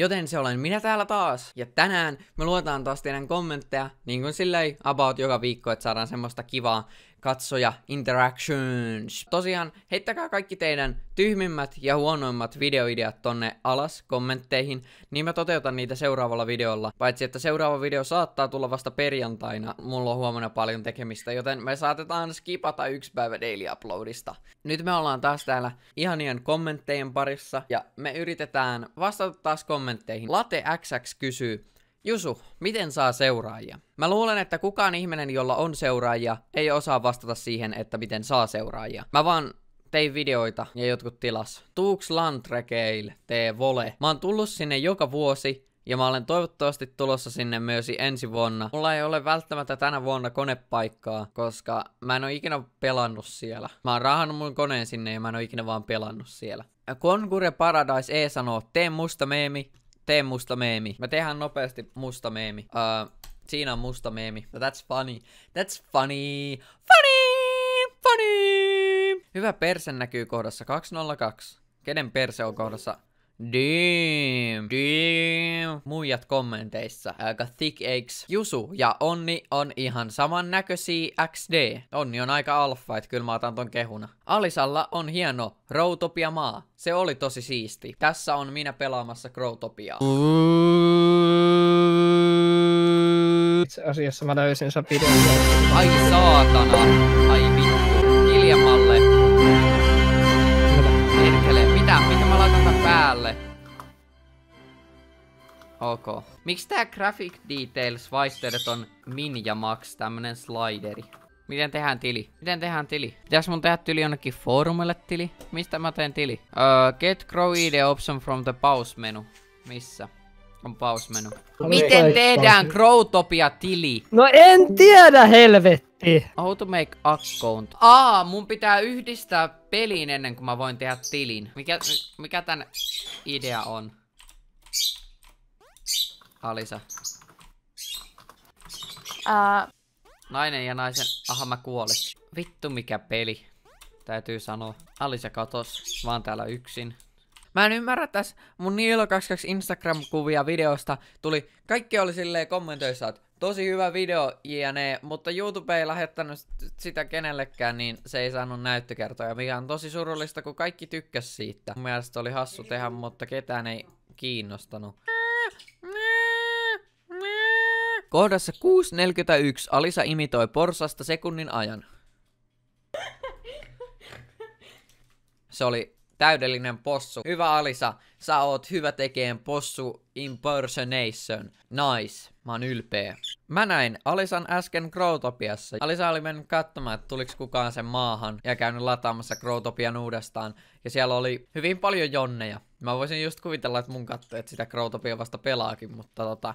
Joten se olen minä täällä taas. Ja tänään me luetaan taas teidän kommentteja, niin kuin silleen about joka viikko, että saadaan semmoista kivaa katsoja interactions. Tosiaan, heittäkää kaikki teidän tyhmimmät ja huonoimmat videoideat tonne alas kommentteihin, niin mä toteutan niitä seuraavalla videolla. Paitsi, että seuraava video saattaa tulla vasta perjantaina, mulla on huomenna paljon tekemistä, joten me saatetaan skipata yksi päivä daily uploadista. Nyt me ollaan taas täällä ihanien kommenttejen parissa, ja me yritetään vastata taas kommentteihin. Late XX kysyy, Jusu, miten saa seuraajia? Mä luulen, että kukaan ihminen, jolla on seuraajia, ei osaa vastata siihen, että miten saa seuraajia. Mä vaan tein videoita ja jotkut tilas. Tuuks Landrekeil, tee vole. Mä oon tullut sinne joka vuosi ja mä olen toivottavasti tulossa sinne myös ensi vuonna. Mulla ei ole välttämättä tänä vuonna konepaikkaa, koska mä en oo ikinä pelannut siellä. Mä oon rahannut mun koneen sinne ja mä en oo ikinä vaan pelannut siellä. Kongure Paradise ei sanoo, tee musta meemi, Tee musta meemi. Mä tehän nopeasti musta meemi. Uh, siinä on musta meemi. No, that's funny. That's funny. Funny! Funny! Hyvä perse näkyy kohdassa 202. Kenen perse on kohdassa Dim, dim. Muijat kommenteissa. Aika thick eggs. Jusu ja Onni on ihan saman näköisiä XD. Onni on aika alfa, että kyllä mä otan ton kehuna. Alisalla on hieno Routopia maa. Se oli tosi siisti. Tässä on minä pelaamassa Crowtopiaa. Itse asiassa mä löysin sen videon. Ai saatana! ok. Miksi tää Graphic Details vaihtoehdot on min ja max, tämmönen slideri? Miten tehdään tili? Miten tehdään tili? Pitäis mun tehdä tili jonnekin foorumille tili? Mistä mä teen tili? Uh, get grow ID option from the pause menu. Missä? On pause menu. Miten tehdään Growtopia tili? No en tiedä helvetti. How to make account. Aa, mun pitää yhdistää peliin ennen kuin mä voin tehdä tilin. Mikä, mikä tän idea on? Alisa. Uh. Nainen ja naisen... Aha, mä kuolin. Vittu mikä peli. Täytyy sanoa. Alisa katos. Vaan täällä yksin. Mä en ymmärrä tässä mun Niilo22 Instagram-kuvia videosta tuli. Kaikki oli silleen kommentoissa, että tosi hyvä video jne, mutta YouTube ei lähettänyt sitä kenellekään, niin se ei saanut näyttökertoja, mikä on tosi surullista, kun kaikki tykkäs siitä. Mun mielestä oli hassu tehdä, mutta ketään ei kiinnostanut. Kohdassa 6.41 Alisa imitoi porsasta sekunnin ajan. Se oli täydellinen possu. Hyvä Alisa, sä oot hyvä tekeen possu impersonation. Nice, mä oon ylpeä. Mä näin Alisan äsken Crowtopiassa. Alisa oli mennyt katsomaan, että tuliks kukaan sen maahan ja käynyt lataamassa Crowtopian uudestaan. Ja siellä oli hyvin paljon jonneja. Mä voisin just kuvitella, että mun että sitä Crowtopia vasta pelaakin, mutta tota...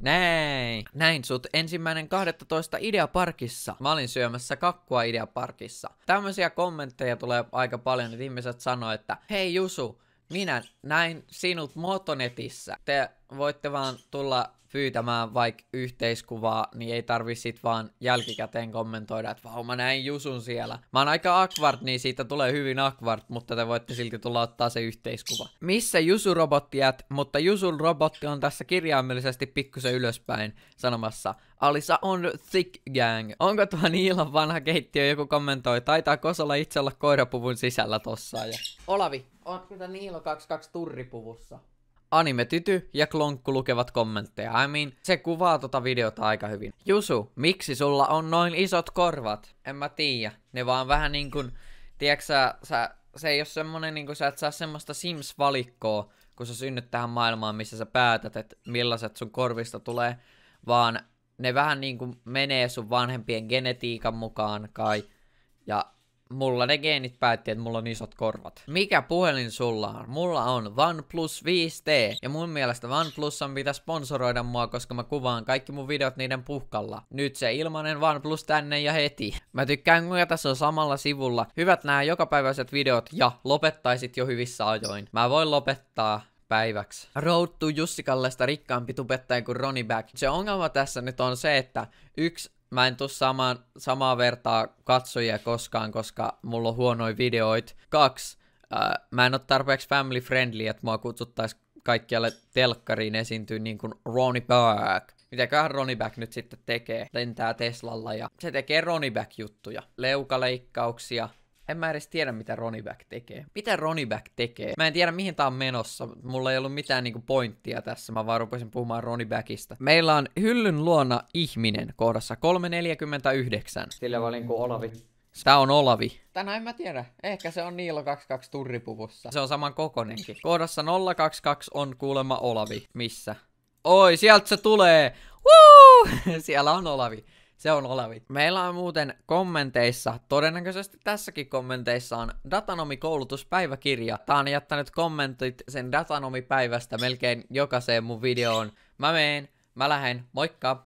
Näin. Näin sut ensimmäinen 12 Ideaparkissa. Mä olin syömässä kakkua Ideaparkissa. Tämmöisiä kommentteja tulee aika paljon, että ihmiset sanoo, että hei Jusu, minä näin sinut motonetissä. Te voitte vaan tulla pyytämään vaikka yhteiskuvaa, niin ei tarvi sit vaan jälkikäteen kommentoida, että vau mä näin Jusun siellä. Mä oon aika akvart, niin siitä tulee hyvin akvart, mutta te voitte silti tulla ottaa se yhteiskuva. Missä Jusu-robotti mutta Jusun robotti on tässä kirjaimellisesti pikkusen ylöspäin sanomassa Alisa on thick gang. Onko tuo Niilan vanha keittiö, joku kommentoi, taitaa kosolla itse olla koirapuvun sisällä tossa ja... Olavi, onko tämä Niilo 22 turripuvussa? Anime-tyty ja klonkku lukevat kommentteja. I mean, se kuvaa tota videota aika hyvin. Jusu, miksi sulla on noin isot korvat? En mä tiedä. Ne vaan vähän niinkun, tiedätkö sä se ei ole semmonen, niinku sä et saa semmoista Sims-valikkoa, kun sä synnyt tähän maailmaan, missä sä päätät, että millaiset sun korvista tulee, vaan ne vähän niinku menee sun vanhempien genetiikan mukaan kai. Ja mulla ne geenit päätti, että mulla on isot korvat. Mikä puhelin sulla on? Mulla on OnePlus 5T. Ja mun mielestä OnePlus on pitää sponsoroida mua, koska mä kuvaan kaikki mun videot niiden puhkalla. Nyt se ilmanen OnePlus tänne ja heti. Mä tykkään kuinka tässä on samalla sivulla. Hyvät nämä jokapäiväiset videot ja lopettaisit jo hyvissä ajoin. Mä voin lopettaa päiväksi. Road to Jussikallesta rikkaampi tubettaja kuin Ronnie Back. Se ongelma tässä nyt on se, että yksi mä en tuu samaa, samaa vertaa katsojia koskaan, koska mulla on huonoja videoita. Kaksi, ää, mä en ole tarpeeksi family friendly, että mua kutsuttais kaikkialle telkkariin esiintyy niin kuin Ronnie Back. Mitäköhän Ronnie Back nyt sitten tekee? Lentää Teslalla ja se tekee Ronnie Back juttuja. Leukaleikkauksia, en mä edes tiedä, mitä Back tekee. Mitä Back tekee? Mä en tiedä, mihin tää on menossa. Mulla ei ollut mitään niinku pointtia tässä. Mä vaan rupesin puhumaan Backista. Meillä on hyllyn luona ihminen kohdassa 349. Sillä valin kuin Olavi. Tää on Olavi. Tänään en mä tiedä. Ehkä se on Niilo 22 turripuvussa. Se on saman kokonenkin. Kohdassa 022 on kuulemma Olavi. Missä? Oi, sieltä se tulee! Woo! Siellä on Olavi. Se on olevi. Meillä on muuten kommenteissa, todennäköisesti tässäkin kommenteissa on datanomi-koulutuspäiväkirja. Tää on jättänyt kommentit sen datanomi-päivästä melkein jokaiseen mun videoon. Mä meen, mä lähden, moikka!